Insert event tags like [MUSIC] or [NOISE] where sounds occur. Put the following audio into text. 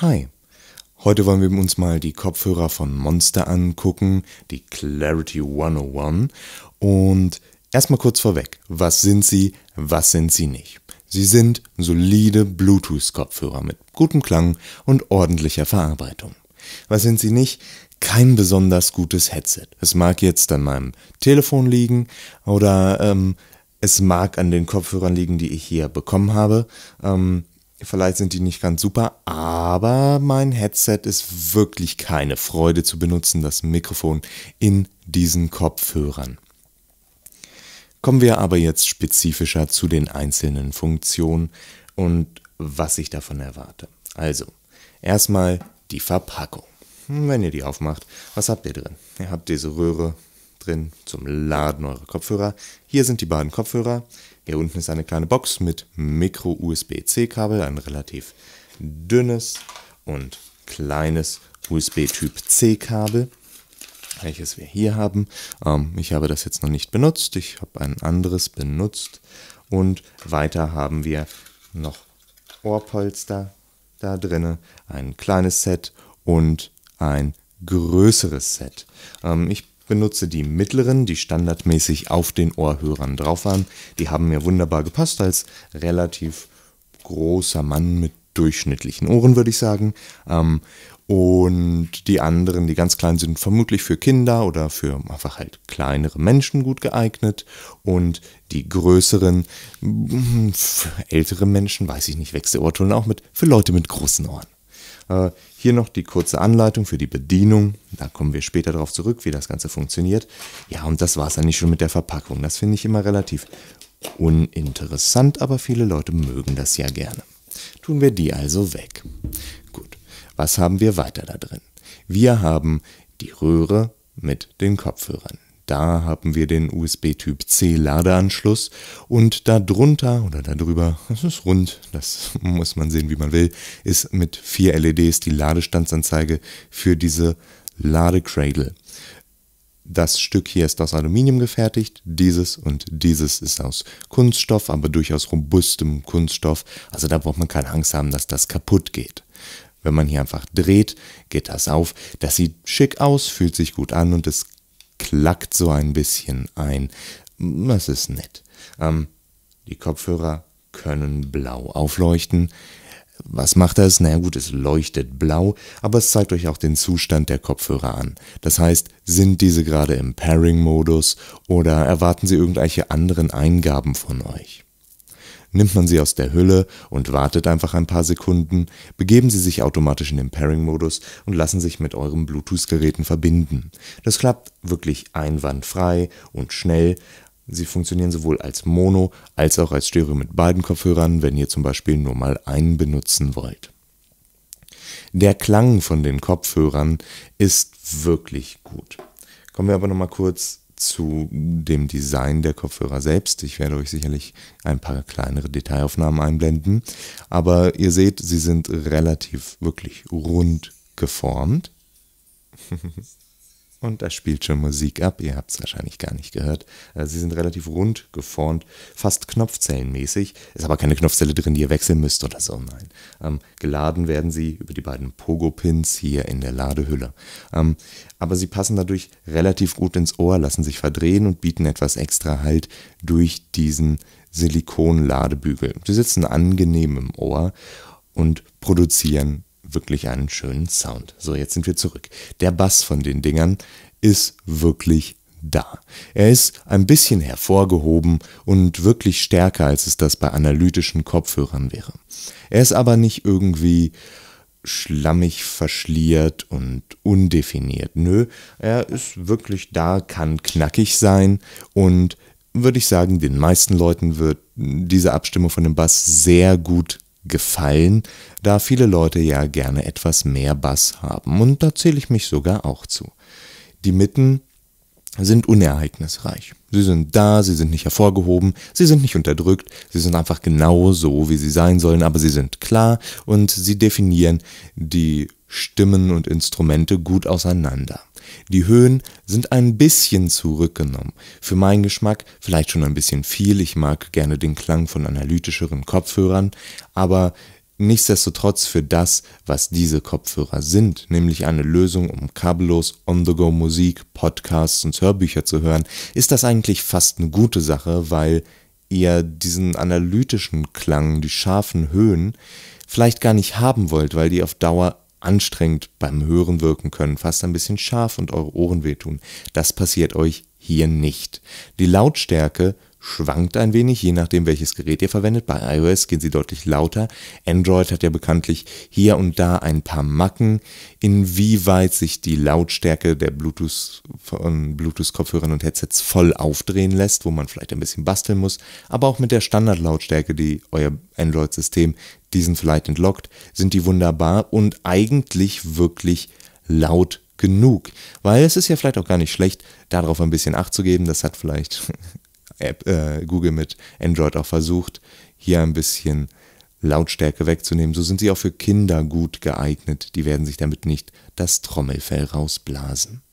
Hi, heute wollen wir uns mal die Kopfhörer von Monster angucken, die Clarity 101. Und erstmal kurz vorweg, was sind sie, was sind sie nicht? Sie sind solide Bluetooth-Kopfhörer mit gutem Klang und ordentlicher Verarbeitung. Was sind sie nicht? Kein besonders gutes Headset. Es mag jetzt an meinem Telefon liegen oder ähm, es mag an den Kopfhörern liegen, die ich hier bekommen habe. Ähm, Vielleicht sind die nicht ganz super, aber mein Headset ist wirklich keine Freude zu benutzen, das Mikrofon in diesen Kopfhörern. Kommen wir aber jetzt spezifischer zu den einzelnen Funktionen und was ich davon erwarte. Also, erstmal die Verpackung. Hm, wenn ihr die aufmacht, was habt ihr drin? Ihr habt diese Röhre drin zum Laden eurer Kopfhörer. Hier sind die beiden Kopfhörer. Hier unten ist eine kleine Box mit Micro-USB-C-Kabel, ein relativ dünnes und kleines USB-Typ-C-Kabel, welches wir hier haben. Ähm, ich habe das jetzt noch nicht benutzt, ich habe ein anderes benutzt. Und weiter haben wir noch Ohrpolster da drin, ein kleines Set und ein größeres Set. Ähm, ich benutze die mittleren, die standardmäßig auf den Ohrhörern drauf waren. Die haben mir wunderbar gepasst als relativ großer Mann mit durchschnittlichen Ohren, würde ich sagen. Ähm, und die anderen, die ganz kleinen, sind vermutlich für Kinder oder für einfach halt kleinere Menschen gut geeignet. Und die größeren, hm, ältere Menschen, weiß ich nicht, wächst der Ohrton auch mit, für Leute mit großen Ohren. Äh, hier noch die kurze Anleitung für die Bedienung. Da kommen wir später darauf zurück, wie das Ganze funktioniert. Ja, und das war es eigentlich schon mit der Verpackung. Das finde ich immer relativ uninteressant, aber viele Leute mögen das ja gerne. Tun wir die also weg. Gut, was haben wir weiter da drin? Wir haben die Röhre mit den Kopfhörern. Da haben wir den USB-Typ C Ladeanschluss und darunter oder darüber, das [LAUGHS] ist rund, das [LAUGHS] muss man sehen, wie man will, ist mit vier LEDs die Ladestandsanzeige für diese Ladecradle. Das Stück hier ist aus Aluminium gefertigt, dieses und dieses ist aus Kunststoff, aber durchaus robustem Kunststoff. Also da braucht man keine Angst haben, dass das kaputt geht. Wenn man hier einfach dreht, geht das auf. Das sieht schick aus, fühlt sich gut an und ist klackt so ein bisschen ein. Das ist nett. Ähm, die Kopfhörer können blau aufleuchten. Was macht das? Na gut, es leuchtet blau, aber es zeigt euch auch den Zustand der Kopfhörer an. Das heißt, sind diese gerade im Pairing-Modus oder erwarten sie irgendwelche anderen Eingaben von euch? Nimmt man sie aus der Hülle und wartet einfach ein paar Sekunden, begeben sie sich automatisch in den Pairing-Modus und lassen sich mit euren Bluetooth-Geräten verbinden. Das klappt wirklich einwandfrei und schnell. Sie funktionieren sowohl als Mono als auch als Stereo mit beiden Kopfhörern, wenn ihr zum Beispiel nur mal einen benutzen wollt. Der Klang von den Kopfhörern ist wirklich gut. Kommen wir aber nochmal kurz zu dem Design der Kopfhörer selbst. Ich werde euch sicherlich ein paar kleinere Detailaufnahmen einblenden. Aber ihr seht, sie sind relativ wirklich rund geformt. [LAUGHS] Und da spielt schon Musik ab, ihr habt es wahrscheinlich gar nicht gehört. Äh, sie sind relativ rund geformt, fast knopfzellenmäßig. Ist aber keine Knopfzelle drin, die ihr wechseln müsst oder so, nein. Ähm, geladen werden sie über die beiden Pogo-Pins hier in der Ladehülle. Ähm, aber sie passen dadurch relativ gut ins Ohr, lassen sich verdrehen und bieten etwas extra Halt durch diesen Silikon-Ladebügel. Sie sitzen angenehm im Ohr und produzieren wirklich einen schönen Sound. So, jetzt sind wir zurück. Der Bass von den Dingern ist wirklich da. Er ist ein bisschen hervorgehoben und wirklich stärker, als es das bei analytischen Kopfhörern wäre. Er ist aber nicht irgendwie schlammig verschliert und undefiniert. Nö, er ist wirklich da, kann knackig sein und würde ich sagen, den meisten Leuten wird diese Abstimmung von dem Bass sehr gut gefallen, da viele Leute ja gerne etwas mehr Bass haben. Und da zähle ich mich sogar auch zu. Die Mitten sind unereignisreich. Sie sind da, sie sind nicht hervorgehoben, sie sind nicht unterdrückt, sie sind einfach genau so, wie sie sein sollen, aber sie sind klar und sie definieren die Stimmen und Instrumente gut auseinander. Die Höhen sind ein bisschen zurückgenommen, für meinen Geschmack vielleicht schon ein bisschen viel, ich mag gerne den Klang von analytischeren Kopfhörern, aber nichtsdestotrotz für das, was diese Kopfhörer sind, nämlich eine Lösung, um kabellos On-the-Go-Musik, Podcasts und Hörbücher zu hören, ist das eigentlich fast eine gute Sache, weil ihr diesen analytischen Klang, die scharfen Höhen, vielleicht gar nicht haben wollt, weil die auf Dauer anstrengend beim Hören wirken können, fast ein bisschen scharf und eure Ohren wehtun. Das passiert euch hier nicht. Die Lautstärke schwankt ein wenig, je nachdem welches Gerät ihr verwendet. Bei iOS gehen sie deutlich lauter. Android hat ja bekanntlich hier und da ein paar Macken. Inwieweit sich die Lautstärke der Bluetooth von bluetooth und Headsets voll aufdrehen lässt, wo man vielleicht ein bisschen basteln muss. Aber auch mit der Standardlautstärke, die euer Android-System diesen vielleicht entlockt, sind die wunderbar und eigentlich wirklich laut genug. Weil es ist ja vielleicht auch gar nicht schlecht, darauf ein bisschen Acht zu geben. Das hat vielleicht App, äh, Google mit Android auch versucht, hier ein bisschen Lautstärke wegzunehmen. So sind sie auch für Kinder gut geeignet. Die werden sich damit nicht das Trommelfell rausblasen.